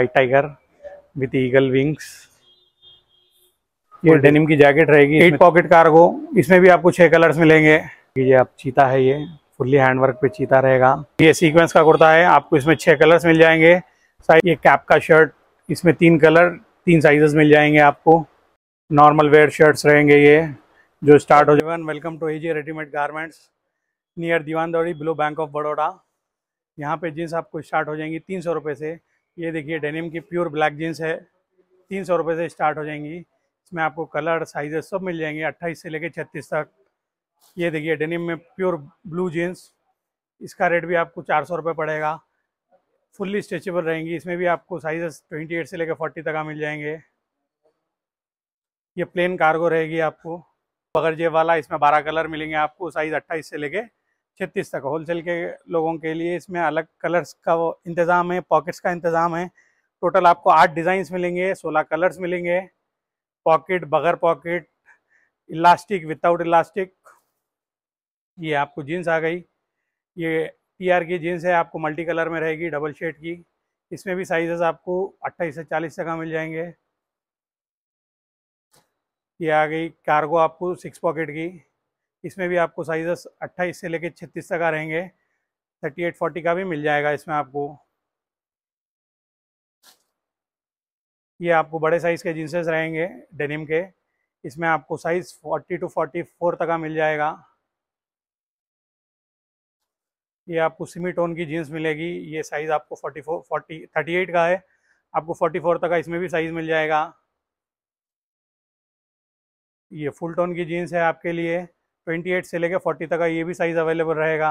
White tiger with eagle wings ये denim की jacket रहेगी एट पॉकेट कार्गो इसमें भी आपको छह कलर्स मिलेंगे ये आप चीता है ये फुल्ली हैंडवर्क पे चीता रहेगा ये सीक्वेंस का कुर्ता है आपको इसमें छह कलर्स मिल जाएंगे साइज ये कैप का शर्ट इसमें तीन कलर तीन साइजेस मिल जाएंगे आपको नॉर्मल वेयर शर्ट्स रहेंगे ये जो स्टार्ट हो जाएगा welcome to AG readymade garments near Dewan Devdi below bank of Baroda यहाँ पे जीन्स आपको स्टार्ट हो जाएंगी तीन सौ रुपये से ये देखिए डेनिम की प्योर ब्लैक जीन्स है तीन सौ रुपये से स्टार्ट हो जाएंगी इसमें आपको कलर साइजेस सब मिल जाएंगे अट्ठाईस से लेकर छत्तीस तक ये देखिए डेनिम में प्योर ब्लू जीन्स इसका रेट भी आपको चार सौ रुपये पड़ेगा फुल्ली स्ट्रेचेबल रहेंगी इसमें भी आपको साइजेस ट्वेंटी एट से लेकर फोर्टी तक मिल जाएंगे ये प्लेन कार्गो रहेगी आपको बगर जेब वाला इसमें बारह कलर मिलेंगे आपको साइज़ अट्ठाईस से लेके छत्तीस तक होलसेल के लोगों के लिए इसमें अलग कलर्स का इंतज़ाम है पॉकेट्स का इंतज़ाम है टोटल आपको आठ डिज़ाइंस मिलेंगे सोलह कलर्स मिलेंगे पॉकेट बगैर पॉकेट इलास्टिक विदाउट इलास्टिक ये आपको जीन्स आ गई ये टी की जीन्स है आपको मल्टी कलर में रहेगी डबल शेड की इसमें भी साइजेस आपको 28 से 40 तक मिल जाएंगे ये आ गई कार्गो आपको सिक्स पॉकेट की इसमें भी आपको साइज़ अट्ठाईस से लेके छत्तीस तक का रहेंगे थर्टी एट फोर्टी का भी मिल जाएगा इसमें आपको ये आपको बड़े साइज़ के जींसेस रहेंगे डेनिम के इसमें आपको size forty two forty four तक का मिल जाएगा ये आपको सिमी टोन की जीन्स मिलेगी ये साइज़ आपको forty four forty thirty eight का है आपको फोर्टी फोर तक का इसमें भी साइज़ मिल जाएगा ये फुल टोन की जीन्स है आपके लिए 28 से लेकर 40 तक का ये भी साइज़ अवेलेबल रहेगा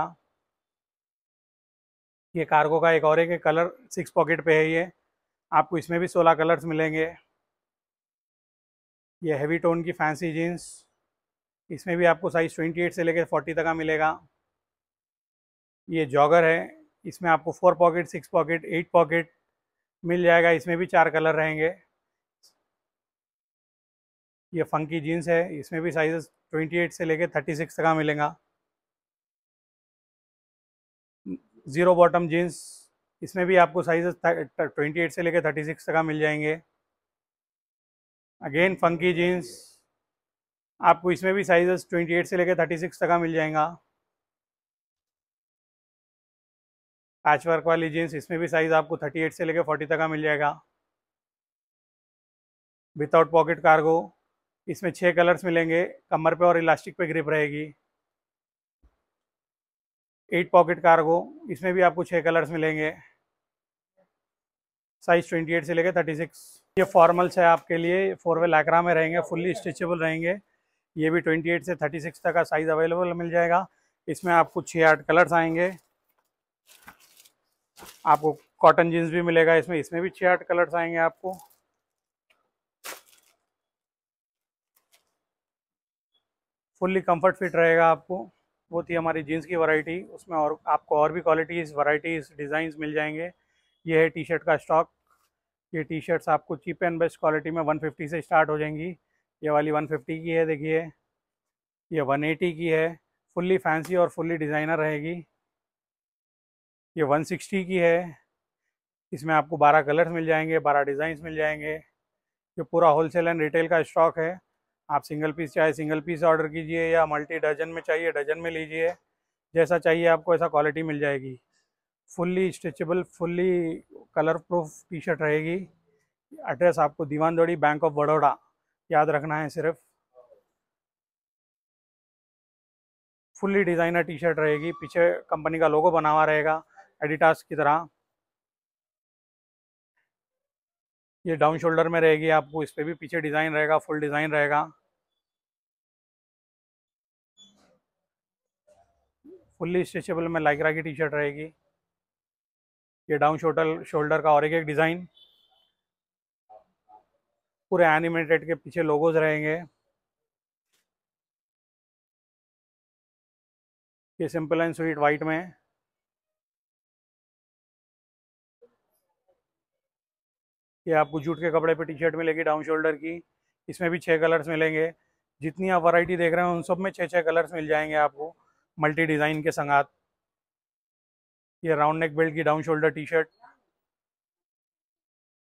ये कार्गो का एक और एक कलर सिक्स पॉकेट पे है ये आपको इसमें भी 16 कलर्स मिलेंगे ये हैवी टोन की फैंसी जीन्स इसमें भी आपको साइज़ 28 से लेकर 40 तक का मिलेगा ये जॉगर है इसमें आपको four pocket six pocket eight pocket मिल जाएगा इसमें भी चार कलर रहेंगे ये फंकी जीन्स है इसमें भी साइज़ ट्वेंटी एट से लेके थर्टी सिक्स तक का मिलेगा हम्म। ज़ीरो बॉटम जीन्स इसमें भी आपको साइजेस ट्वेंटी एट से लेके थर्टी सिक्स तक का मिल जाएंगे अगेन फंकी जीन्स आपको इसमें भी साइजेस ट्वेंटी एट से लेके थर्टी सिक्स तक का मिल जाएगा पैच वर्क वाली जीन्स इसमें भी साइज़ आपको थर्टी एट से लेके फोर्टी तक का मिल जाएगा विदाउट पॉकेट कार्गो इसमें छः कलर्स मिलेंगे कमर पे और इलास्टिक पे ग्रिप रहेगी एट पॉकेट कार्गो इसमें भी आपको छह कलर्स मिलेंगे साइज 28 से लेके 36 ये फॉर्मल्स है आपके लिए फोर वे लैकरा में रहेंगे फुल्ली स्ट्रेचेबल रहेंगे ये भी 28 से 36 तक का साइज़ अवेलेबल मिल जाएगा इसमें आपको छः आठ कलर्स आएंगे आपको कॉटन जीन्स भी मिलेगा इसमें इसमें भी छः आठ कलर्स आएंगे आपको फुल्ली कंफर्ट फिट रहेगा आपको वो थी हमारी जीन्स की वैरायटी उसमें और आपको और भी क्वालिटीज़ वैरायटीज़ डिज़ाइंस मिल जाएंगे ये है टी शर्ट का स्टॉक ये टी शर्ट्स आपको चीप एंड बेस्ट क्वालिटी में 150 से स्टार्ट हो जाएंगी ये वाली 150 की है देखिए ये 180 की है फुल्ली फैंसी और फुल्ली डिज़ाइनर रहेगी ये 160 की है इसमें आपको बारह कलर्स मिल जाएंगे बारह डिज़ाइंस मिल जाएंगे ये पूरा होल एंड रिटेल का स्टॉक है आप सिंगल पीस चाहे सिंगल पीस ऑर्डर कीजिए या मल्टी डजन में चाहिए डजन में लीजिए जैसा चाहिए आपको ऐसा क्वालिटी मिल जाएगी fully stretchable fully colour proof T shirt रहेगी एड्रेस आपको दीवान दौड़ी बैंक ऑफ बड़ौड़ा याद रखना है सिर्फ फुल्ली डिज़ाइनर टी शर्ट रहेगी पीछे कंपनी का लोगो बना हुआ रहेगा एडिटास की तरह ये डाउन शोल्डर में रहेगी आपको इस पर भी पीछे डिज़ाइन रहेगा फुल डिज़ाइन रहेगा फुल्ली स्ट्रेचेबल में लाइक्रा की टी शर्ट रहेगी ये डाउन शोल्डर शोल्डर का और एक एक डिज़ाइन पूरे एनिमेटेड के पीछे लोगोज रहेंगे ये सिंपल एंड स्वीट वाइट में ये आपको जूट के कपड़े पे टी शर्ट मिलेगी डाउन शोल्डर की इसमें भी छः कलर्स मिलेंगे जितनी आप वैरायटी देख रहे हैं उन सब में छः छः कलर्स मिल जाएंगे आपको मल्टी डिज़ाइन के संगात ये राउंड नेक बेल्ट की डाउन शोल्डर टी शर्ट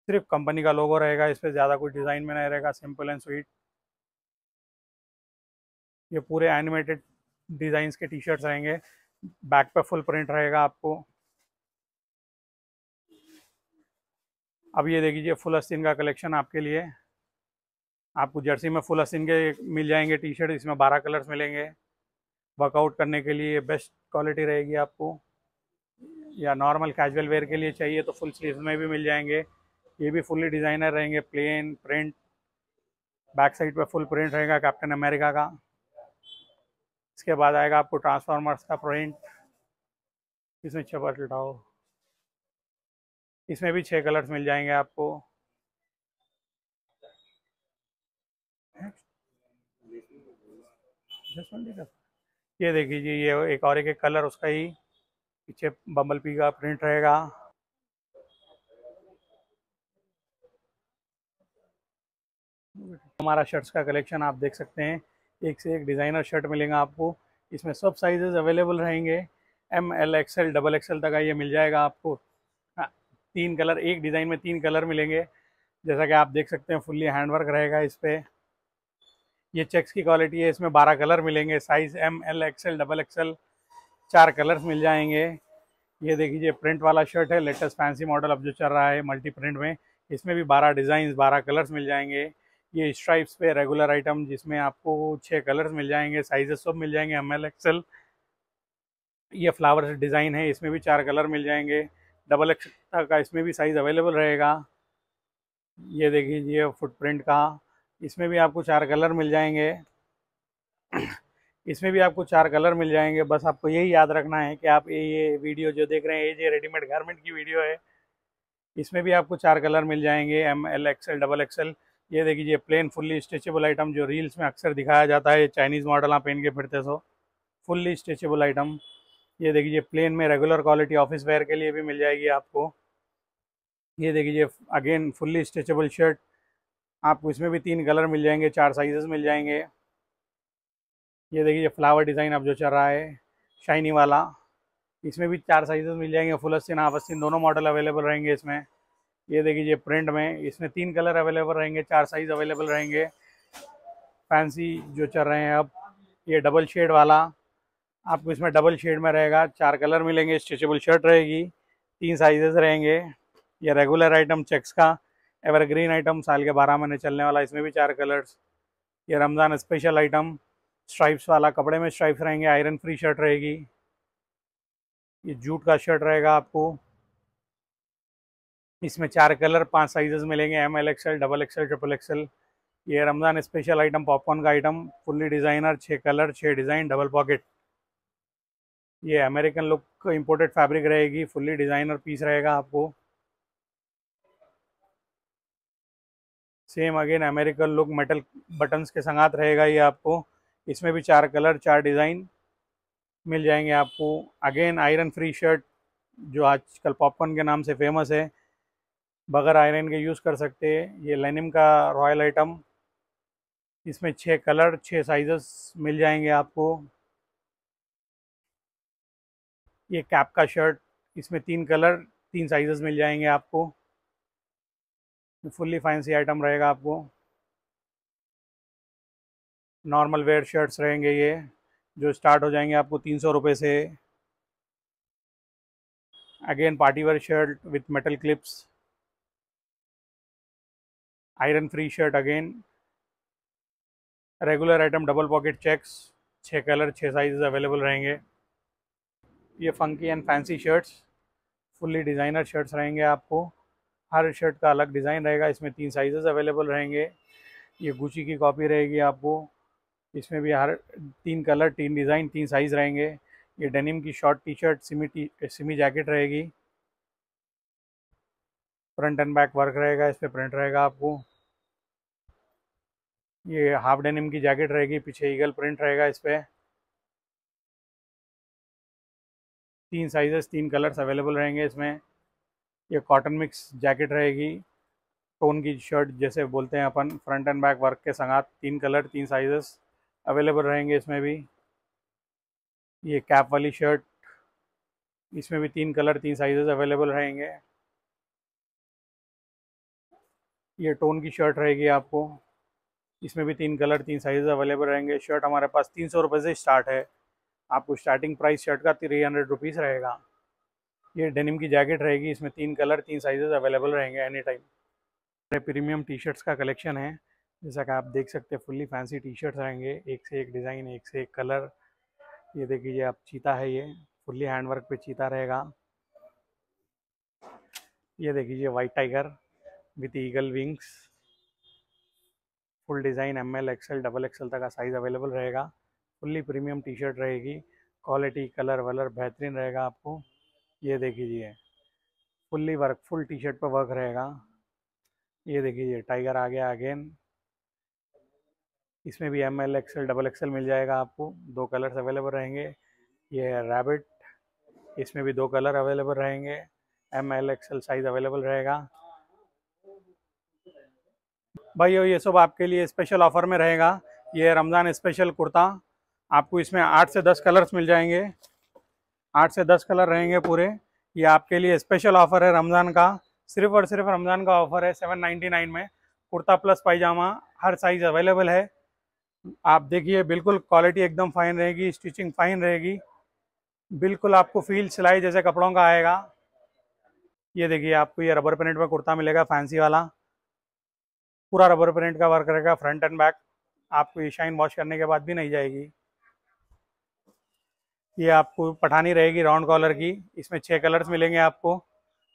सिर्फ कंपनी का लोगो रहेगा इस पर ज़्यादा कोई डिज़ाइन में नहीं रहेगा सिंपल एंड स्वीट ये पूरे एनिमेटेड डिज़ाइंस के टी शर्ट्स रहेंगे बैक पे फुल प्रिंट रहेगा आपको अब ये देख लीजिए फुल अस्तीन का कलेक्शन आपके लिए आपको जर्सी में फुल अस्तीन के मिल जाएंगे टी शर्ट इसमें बारह कलर्स मिलेंगे वर्कआउट करने के लिए बेस्ट क्वालिटी रहेगी आपको या नॉर्मल कैजुअल वेयर के लिए चाहिए तो फुल स्लीव में भी मिल जाएंगे ये भी फुल्ली डिज़ाइनर रहेंगे प्लेन प्रिंट बैक साइड पे फुल प्रिंट रहेगा कैप्टन अमेरिका का इसके बाद आएगा आपको ट्रांसफार्मर्स का प्रिंट इसमें छपा लटाओ इसमें भी छः कलर्स मिल जाएंगे आपको ये देखिए जी ये एक और एक, एक कलर उसका ही पीछे बम्बल पी का प्रिंट रहेगा हमारा शर्ट्स का कलेक्शन आप देख सकते हैं एक से एक डिज़ाइनर शर्ट मिलेगा आपको इसमें सब साइजेस अवेलेबल रहेंगे M L XL double XL तक ये मिल जाएगा आपको तीन कलर एक डिज़ाइन में तीन कलर मिलेंगे जैसा कि आप देख सकते हैं फुल्ली हैंडवर्क रहेगा इस पर ये चेक्स की क्वालिटी है इसमें बारह कलर मिलेंगे size M L XL double XL चार कलर्स मिल जाएंगे ये देखिए प्रिंट वाला शर्ट है लेटेस्ट फैंसी मॉडल अब जो चल रहा है मल्टी प्रिंट में इसमें भी बारह डिज़ाइन बारह कलर्स मिल जाएंगे ये स्ट्राइप्स पे रेगुलर आइटम जिसमें आपको छः कलर्स मिल जाएंगे साइजेस सब मिल जाएंगे एम एल एक्सएल ये फ्लावर्स डिज़ाइन है इसमें भी चार कलर मिल जाएंगे डबल एक्स का इसमें भी साइज़ अवेलेबल रहेगा ये देखिए ये फुटप्रिंट का इसमें भी आपको चार कलर मिल जाएंगे इसमें भी आपको चार कलर मिल जाएंगे बस आपको यही याद रखना है कि आप ये ये वीडियो जो देख रहे हैं ये रेडीमेड गारमेंट की वीडियो है इसमें भी आपको चार कलर मिल जाएंगे M L XL double XL ये देखिए प्लेन फुल्ली स्ट्रेचेबल आइटम जो रील्स में अक्सर दिखाया जाता है चाइनीज़ मॉडल आप पहन के फिरते सो फुल्ली स्ट्रेचेबल आइटम ये देखिए प्लेन में रेगुलर क्वालिटी ऑफिस वेयर के लिए भी मिल जाएगी आपको ये देखिए अगेन फुल्ली स्ट्रेचेबल शर्ट आपको इसमें भी तीन कलर मिल जाएंगे चार साइजेस मिल जाएंगे ये देखिए फ्लावर डिज़ाइन अब जो चल रहा है शाइनी वाला इसमें भी चार साइजेस मिल जाएंगे फुल अस्तिन हाफ अस्तिन दोनों मॉडल अवेलेबल रहेंगे इसमें ये देखिए प्रिंट में इसमें तीन कलर अवेलेबल रहेंगे चार साइज अवेलेबल रहेंगे फैंसी जो चल रहे हैं अब ये डबल शेड वाला आपको इसमें डबल शेड में रहेगा चार कलर मिलेंगे स्ट्रेचेबल शर्ट रहेगी तीन साइजेस रहेंगे ये रेगुलर आइटम चेक्स का एवरग्रीन आइटम साल के बारह महीने चलने वाला इसमें भी चार कलर्स ये रमज़ान स्पेशल आइटम स्ट्राइप्स वाला कपड़े में स्ट्राइप्स रहेंगे आयरन फ्री शर्ट रहेगी ये जूट का शर्ट रहेगा आपको इसमें चार कलर पांच साइजेस मिलेंगे M L XL double XL triple XL ये रमज़ान स्पेशल आइटम पॉपकॉर्न का आइटम फुल्ली डिज़ाइनर छः कलर छः डिज़ाइन डबल पॉकेट ये अमेरिकन लुक इम्पोर्टेड फैब्रिक रहेगी फुल्ली डिज़ाइनर पीस रहेगा आपको same again American look metal buttons के संगात रहेगा ये आपको इसमें भी चार कलर चार डिज़ाइन मिल जाएंगे आपको अगेन आयरन फ्री शर्ट जो आजकल पॉपकॉर्न के नाम से फेमस है बगैर आयरन के यूज़ कर सकते हैं ये लेनिम का रॉयल आइटम इसमें छः कलर छः साइजेस मिल जाएंगे आपको ये कैप का शर्ट इसमें तीन कलर तीन साइजेस मिल जाएंगे आपको फुल्ली फैंसी आइटम रहेगा आपको नॉर्मल वेयर शर्ट्स रहेंगे ये जो स्टार्ट हो जाएंगे आपको तीन सौ रुपये से again party wear shirt with metal clips iron free shirt again regular item double pocket checks छः कलर छः साइजेस अवेलेबल रहेंगे ये funky and fancy shirts fully designer shirts रहेंगे आपको हर शर्ट का अलग डिज़ाइन रहेगा इसमें तीन साइजेस अवेलेबल रहेंगे ये गुची की कॉपी रहेगी आपको इसमें भी हर तीन कलर तीन डिज़ाइन तीन साइज़ रहेंगे ये डेनिम की short T shirt semi T semi jacket रहेगी फ्रंट एंड बैक वर्क रहेगा इस पर प्रिंट रहेगा आपको ये हाफ डेनिम की जैकेट रहेगी पीछे ईगल प्रिंट रहेगा इस पर तीन साइजेस तीन कलर्स अवेलेबल रहेंगे इसमें ये कॉटन मिक्स जैकेट रहेगी टोन की शर्ट जैसे बोलते हैं अपन फ्रंट एंड बैक वर्क के संगात तीन कलर तीन साइजेस अवेलेबल रहेंगे इसमें भी ये कैप वाली शर्ट इसमें भी तीन कलर तीन साइजेस अवेलेबल रहेंगे ये टोन की शर्ट रहेगी आपको इसमें भी तीन कलर तीन साइजेस अवेलेबल रहेंगे शर्ट हमारे पास तीन सौ रुपये से स्टार्ट है आपको स्टार्टिंग प्राइस शर्ट का थ्री हंड्रेड रुपीज़ रहेगा ये डेनिम की जैकेट रहेगी इसमें तीन कलर तीन साइजेस अवेलेबल रहेंगे any time premium T shirts का कलेक्शन है जैसा कि आप देख सकते हैं फुल्ली फैंसी टी शर्ट्स रहेंगे एक से एक डिज़ाइन एक से एक कलर ये देखिए आप चीता है ये फुल्ली हैंडवर्क पर चीता रहेगा ये देखिए white tiger with eagle wings full design M L XL double XL तक का साइज़ अवेलेबल रहेगा फुल्ली प्रीमियम टी शर्ट रहेगी क्वालिटी कलर वलर बेहतरीन रहेगा आपको ये देखीजिए fully work full T shirt पर वर्क रहेगा ये देखीजिए टाइगर आ गया अगेन इसमें भी M L XL double XL मिल जाएगा आपको दो कलर्स अवेलेबल रहेंगे ये है रैबिट इसमें भी दो कलर अवेलेबल रहेंगे M L XL size available रहेगा भाई ये सब आपके लिए स्पेशल ऑफर में रहेगा ये रमज़ान स्पेशल कुर्ता आपको इसमें आठ से दस कलर्स मिल जाएंगे आठ से दस कलर रहेंगे पूरे ये आपके लिए स्पेशल ऑफ़र है रमज़ान का सिर्फ और सिर्फ रमज़ान का ऑफ़र है सेवन नाइन्टी नाइन में कुर्ता प्लस पायजामा हर साइज़ अवेलेबल है आप देखिए बिल्कुल क्वालिटी एकदम फ़ाइन रहेगी स्टिचिंग फ़ाइन रहेगी बिल्कुल आपको फील सिलाई जैसे कपड़ों का आएगा ये देखिए आपको ये रबर प्रिंट में कुर्ता मिलेगा फैंसी वाला पूरा रबर प्रिंट का वर्क रहेगा फ्रंट एंड बैक आपको ये शाइन वॉश करने के बाद भी नहीं जाएगी ये आपको पठानी रहेगी राउंड कॉलर की इसमें छः कलर्स मिलेंगे आपको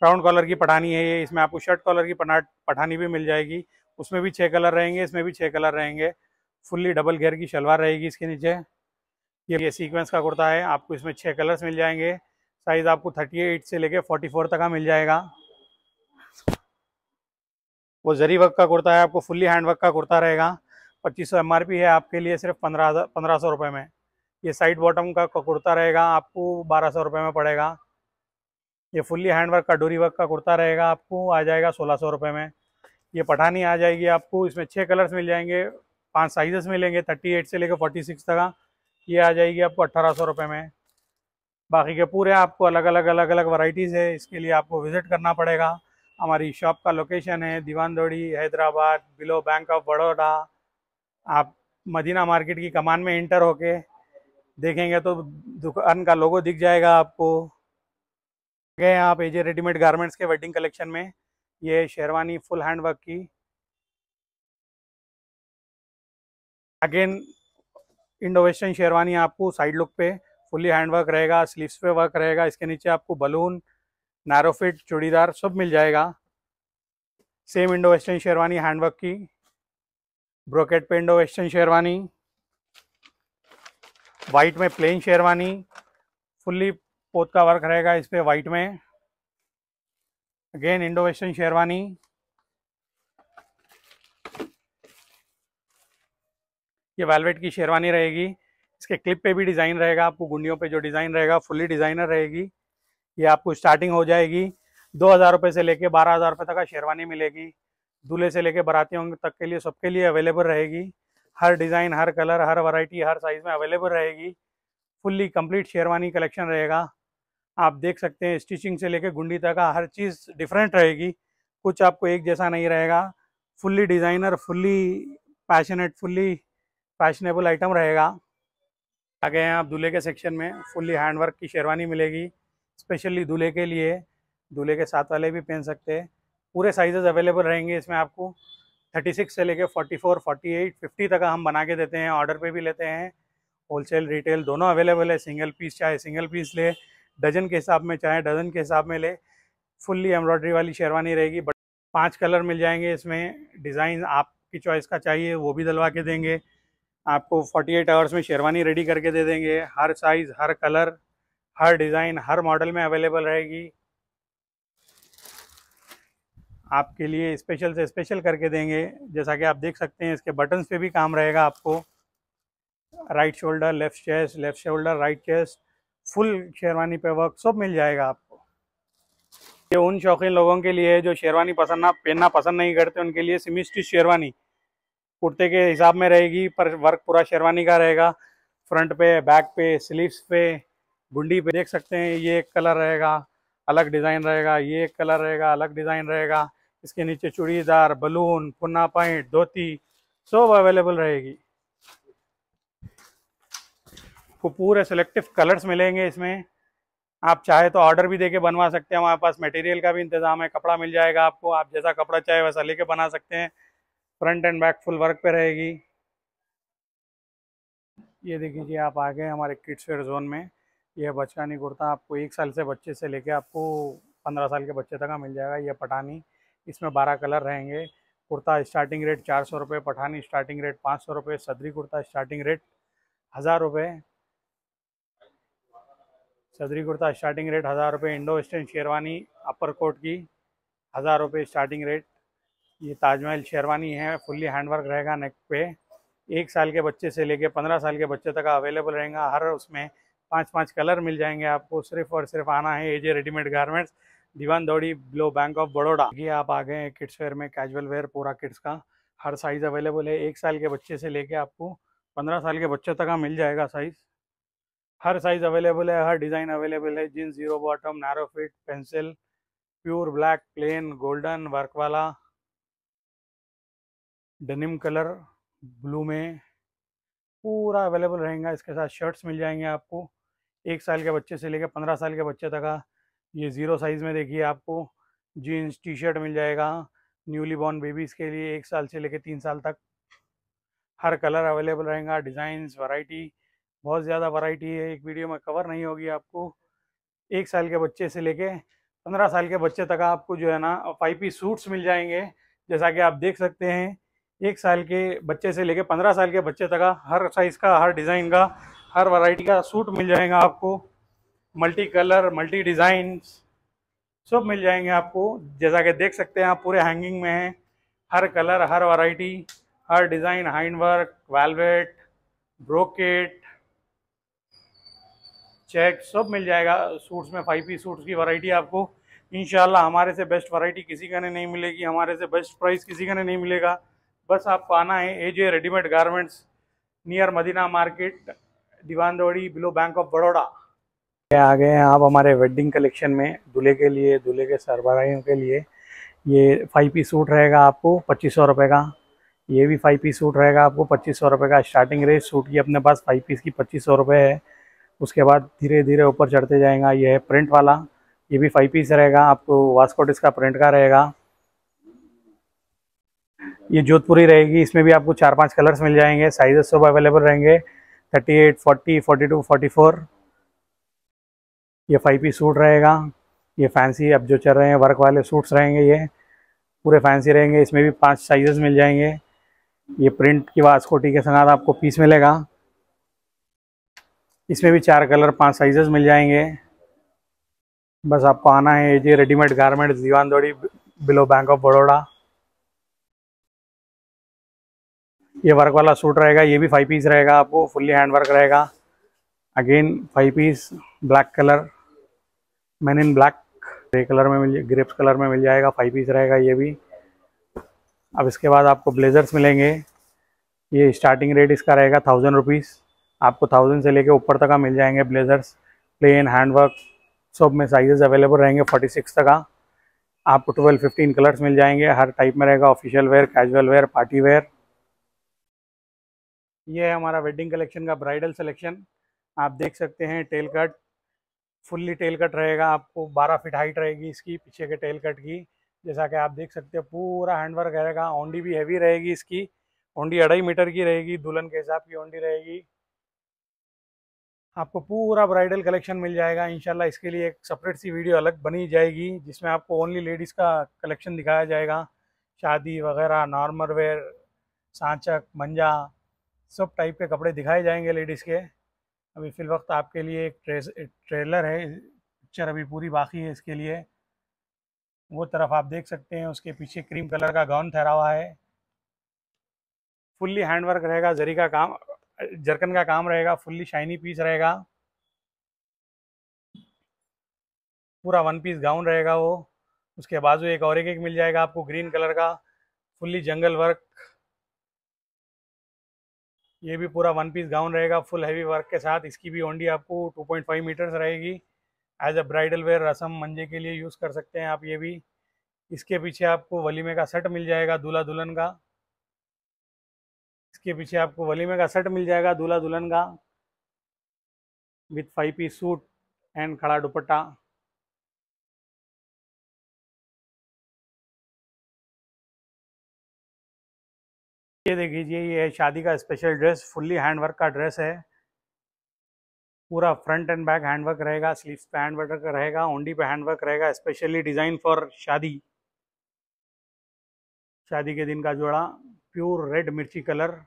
राउंड कॉलर की पठानी है ये इसमें आपको शर्ट कॉलर की पठानी भी मिल जाएगी उसमें भी छः कलर रहेंगे इसमें भी छः कलर रहेंगे फुल्ली डबल घेर की शलवार रहेगी इसके नीचे ये ये सीक्वेंस का कुर्ता है आपको इसमें छः कलर्स मिल जाएंगे साइज़ आपको थर्टी एट से लेके फोर्टी फोर तक का मिल जाएगा वो जरी वर्क का कुर्ता है आपको फुल्ली हैंड वर्क का कुर्ता रहेगा पच्चीस सौ एम है आपके लिए सिर्फ पंद्रह पंद्रह सौ रुपये में ये साइड बॉटम का कुर्ता रहेगा आपको बारह सौ रुपये में पड़ेगा ये फुल्ली हैंड वर्क का डोरी वर्क का कुर्ता रहेगा आपको आ जाएगा सोलह सौ रुपये में ये पठानी आ जाएगी आपको इसमें छः कलर्स मिल जाएंगे पांच साइजेस मिलेंगे थर्टी एट से लेकर फोर्टी सिक्स तक ये आ जाएगी आपको अट्ठारह सौ रुपये में बाकी के पूरे आपको अलग अलग अलग अलग वैरायटीज़ है इसके लिए आपको विज़िट करना पड़ेगा हमारी शॉप का लोकेशन है Dewan Hyderabad below bank of Baroda आप मदीना मार्केट की कमान में इंटर होके देखेंगे तो दुकान का लोगो दिख जाएगा आपको गए आप एजे रेडीमेड गारमेंट्स के वेडिंग कलेक्शन में ये शेरवानी फुल हैंड वर्क की अगेन इंडो वेस्टर्न शेरवानी आपको साइड लुक पे फुली हैंड वर्क रहेगा स्लीव्स पे वर्क रहेगा इसके नीचे आपको बलून नैरोफिट चूड़ीदार सब मिल जाएगा same Indo western sherwani hand work की ब्रोकेट पे इंडो वेस्टर्न शेरवानी वाइट में प्लेन शेरवानी फुल्ली पोत का वर्क रहेगा इस पर वाइट में अगेन इंडो वेस्टर्न शेरवानी ये वेलवेट की शेरवानी रहेगी इसके क्लिप पे भी डिज़ाइन रहेगा आपको गुंडियों पे जो डिज़ाइन रहेगा फुल्ली डिज़ाइनर रहेगी ये आपको स्टार्टिंग हो जाएगी दो हज़ार रुपये से लेके बारह हज़ार रुपये तक का शेरवानी मिलेगी दूल्हे से लेके बरातियों तक के लिए सबके लिए अवेलेबल रहेगी हर डिज़ाइन हर कलर हर वैरायटी हर साइज़ में अवेलेबल रहेगी फुल्ली कंप्लीट शेरवानी कलेक्शन रहेगा आप देख सकते हैं स्टिचिंग से लेकर गुंडी तक हर चीज़ डिफरेंट रहेगी कुछ आपको एक जैसा नहीं रहेगा fully designer fully passionate fully fashionable item रहेगा आ गए हैं आप दूल्हे के सेक्शन में फुल्ली हैंडवर्क की शेरवानी मिलेगी स्पेशली दूल्हे के लिए दूल्हे के साथ वाले भी पहन सकते हैं पूरे साइजेस अवेलेबल रहेंगे इसमें आपको 36 से लेके 44, 48, 50 तक हम बना के देते हैं ऑर्डर पे भी लेते हैं होलसेल रिटेल दोनों अवेलेबल है सिंगल पीस चाहे सिंगल पीस ले डजन के हिसाब में चाहे डजन के हिसाब में ले फुल्ली एम्ब्रॉयडरी वाली शेरवानी रहेगी बट पाँच कलर मिल जाएंगे इसमें डिज़ाइन आपकी चॉइस का चाहिए वो भी दलवा के देंगे आपको 48 आवर्स में शेरवानी रेडी करके दे देंगे हर साइज़ हर कलर हर डिज़ाइन हर मॉडल में अवेलेबल रहेगी आपके लिए स्पेशल से स्पेशल करके देंगे जैसा कि आप देख सकते हैं इसके बटन्स पे भी काम रहेगा आपको right shoulder left chest left shoulder right chest full sherwani पे वर्क सब मिल जाएगा आपको ये उन शौकीन लोगों के लिए जो शेरवानी पसंद ना पहनना पसंद नहीं करते उनके लिए सिमी स्टिच शेरवानी कुर्ते के हिसाब में रहेगी पर वर्क पूरा शेरवानी का रहेगा फ्रंट पे बैक पे स्लीव्स पे गुंडी पे देख सकते हैं ये एक कलर रहेगा अलग डिज़ाइन रहेगा ये एक कलर रहेगा अलग डिज़ाइन रहेगा इसके नीचे चूड़ीदार बलून पुन्ना पॉइंट धोती सब अवेलेबल रहेगी आपको पूरे सेलेक्टिव कलर्स मिलेंगे इसमें आप चाहे तो ऑर्डर भी देके बनवा सकते हैं हमारे पास मटेरियल का भी इंतजाम है कपड़ा मिल जाएगा आपको आप जैसा कपड़ा चाहे वैसा लेके बना सकते हैं front and back full work पे रहेगी ये देखिए जी आप आ गए हमारे किड्स वेयर जोन में यह बचकानी कुर्ता आपको एक साल से बच्चे से लेके आपको पंद्रह साल के बच्चे तक का मिल जाएगा यह पटानी इसमें बारह कलर रहेंगे कुर्ता स्टार्टिंग रेट चार सौ रुपये पठानी स्टार्टिंग रेट पाँच सौ रुपये सदरी कुर्ता स्टार्टिंग रेट हज़ार रुपये सदरी कुर्ता स्टार्टिंग रेट हज़ार रुपये Indo western sherwani upper coat की हज़ार रुपये स्टार्टिंग रेट ये ताजमहल शेरवानी है फुल्ली हैंडवर्क रहेगा नेक पे एक साल के बच्चे से लेके पंद्रह साल के बच्चे तक अवेलेबल रहेगा हर उसमें पाँच पाँच कलर मिल जाएंगे आपको सिर्फ और सिर्फ आना है एजे रेडीमेड गारमेंट्स दीवान दौड़ी ब्लो बैंक ऑफ बड़ोड़ा ये आप आ गए हैं किड्स वेयर में कैजुअल वेयर पूरा किड्स का हर साइज़ अवेलेबल है एक साल के बच्चे से लेके आपको पंद्रह साल के बच्चों तक का मिल जाएगा साइज़ हर साइज़ अवेलेबल है हर डिज़ाइन अवेलेबल है jeans zero bottom narrow fit pencil pure black plain golden work वाला डेनिम कलर ब्लू में पूरा अवेलेबल रहेगा इसके साथ शर्ट्स मिल जाएंगे आपको एक साल के बच्चे से लेकर पंद्रह साल के बच्चे तक का ये ज़ीरो साइज़ में देखिए आपको जीन्स टी शर्ट मिल जाएगा न्यूली बॉर्न बेबीज़ के लिए एक साल से लेकर तीन साल तक हर कलर अवेलेबल रहेगा डिज़ाइंस वैरायटी बहुत ज़्यादा वैरायटी है एक वीडियो में कवर नहीं होगी आपको एक साल के बच्चे से लेके पंद्रह साल के बच्चे तक आपको जो है ना फाइव पी सूट्स मिल जाएंगे जैसा कि आप देख सकते हैं एक साल के बच्चे से लेके पंद्रह साल के बच्चे तक हर साइज़ का हर डिज़ाइन का हर वैरायटी का सूट मिल जाएगा आपको मल्टी कलर मल्टी डिज़ाइन सब मिल जाएंगे आपको जैसा कि देख सकते हैं आप पूरे हैंगिंग में हैं हर कलर हर वैरायटी हर design hand work velvet brocade check सब मिल जाएगा सूट्स में फाइव पी सूट्स की वैरायटी आपको इन हमारे से बेस्ट वैरायटी किसी का नहीं मिलेगी हमारे से बेस्ट प्राइस किसी का नहीं मिलेगा बस आपको आना है AJ readymade garments near Madina market Diwan Deodi below bank of Baroda आ गए हैं आप हमारे वेडिंग कलेक्शन में दूल्हे के लिए दूल्हे के सरबराइयों के लिए ये फाइव पीस सूट रहेगा आपको पच्चीस सौ रुपये का ये भी फाइव पीस सूट रहेगा आपको पच्चीस सौ रुपये का स्टार्टिंग रेट सूट की अपने पास फाइव पीस की पच्चीस सौ रुपये है उसके बाद धीरे धीरे ऊपर चढ़ते जाएगा ये है प्रिंट वाला ये भी फाइव पीस रहेगा आपको वास्कोट इसका प्रिंट का रहेगा ये जोधपुरी रहेगी इसमें भी आपको चार पाँच कलर्स मिल जाएंगे साइजेस सब अवेलेबल रहेंगे thirty eight forty forty two forty four ये फाइव पीस सूट रहेगा ये फैंसी अब जो चल रहे हैं वर्क वाले सूट्स रहेंगे ये पूरे फैंसी रहेंगे इसमें भी पांच साइजेस मिल जाएंगे ये प्रिंट की वास्कोटी के साथ आपको पीस मिलेगा इसमें भी चार कलर पांच साइजेस मिल जाएंगे बस आपको आना है ये readymade garment Diwan Devdi below bank of Baroda ये वर्क वाला सूट रहेगा ये भी फाइव पीस रहेगा आपको फुल्ली हैंड वर्क रहेगा again five piece black colour मैन इन ब्लैक ग्रे कलर में मिल ग्रेप्स कलर में मिल जाएगा फाइव पीस रहेगा ये भी अब इसके बाद आपको ब्लेजर्स मिलेंगे ये स्टार्टिंग रेट इसका रहेगा थाउजेंड रुपीज़ आपको थाउजेंड से लेके ऊपर तक का मिल जाएंगे ब्लेजर्स प्लेन हैंडवर्क सब में साइजेस अवेलेबल रहेंगे फोर्टी सिक्स तक का आपको ट्वेल्व फिफ्टीन कलर्स मिल जाएंगे हर टाइप में रहेगा official wear casual wear party wear ये है हमारा वेडिंग कलेक्शन का ब्राइडल सेलेक्शन आप देख सकते हैं tail cut fully tail cut रहेगा आपको 12 फीट हाइट रहेगी इसकी पीछे के टेल कट की जैसा कि आप देख सकते हैं पूरा हैंडवर्क रहेगा ओंडी भी हैवी रहेगी इसकी ओंडी अढ़ाई मीटर की रहेगी दुल्हन के हिसाब की ओंडी रहेगी आपको पूरा ब्राइडल कलेक्शन मिल जाएगा इनशाला इसके लिए एक सेपरेट सी वीडियो अलग बनी जाएगी जिसमें आपको ओनली लेडीज़ का कलेक्शन दिखाया जाएगा शादी वगैरह नॉर्मल वेयर सांचक मंजा सब टाइप के कपड़े दिखाए जाएंगे लेडीज़ के अभी फ़िल वक्त आपके लिए एक ट्रे, ट्रेलर है पिक्चर अभी पूरी बाकी है इसके लिए वो तरफ आप देख सकते हैं उसके पीछे क्रीम कलर का गाउन ठहरा हुआ है फुल्ली हैंड वर्क रहेगा जरी का काम जरकन का काम रहेगा फुल्ली शाइनी पीस रहेगा पूरा वन पीस गाउन रहेगा वो उसके बाजू एक और एक, एक मिल जाएगा आपको ग्रीन कलर का फुल्ली जंगल वर्क ये भी पूरा वन पीस गाउन रहेगा फुल हैवी वर्क के साथ इसकी भी ओंडी आपको 2.5 मीटर्स रहेगी एज अ ब्राइडल वेयर रसम मंजे के लिए यूज़ कर सकते हैं आप ये भी इसके पीछे आपको वलीमे का सेट मिल जाएगा दूल्हा दुल्हन का इसके पीछे आपको वलीमे का सेट मिल जाएगा दूल्हा दुल्हन का with five piece suit and खड़ा दुपट्टा नीचे देख लीजिए ये शादी का स्पेशल ड्रेस फुल्ली हैंडवर्क का ड्रेस है पूरा फ्रंट एंड बैक हैंडवर्क रहेगा स्लीव्स पे हैंडवर्क रहेगा ओंडी पे हैंडवर्क रहेगा स्पेशली डिज़ाइन फॉर शादी शादी के दिन का जोड़ा प्योर रेड मिर्ची कलर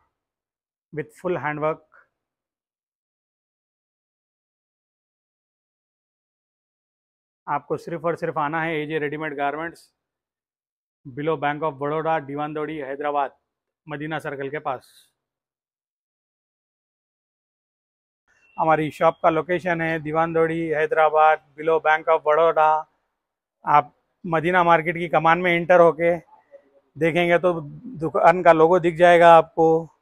विथ फुल हैंडवर्क आपको सिर्फ और सिर्फ आना है AJ readymade garments below bank of Baroda दौड़ी हैदराबाद मदीना सर्कल के पास हमारी शॉप का लोकेशन है Diwan Deodi Hyderabad below bank of Baroda आप मदीना मार्केट की कमान में इंटर होके देखेंगे तो दुकान का लोगो दिख जाएगा आपको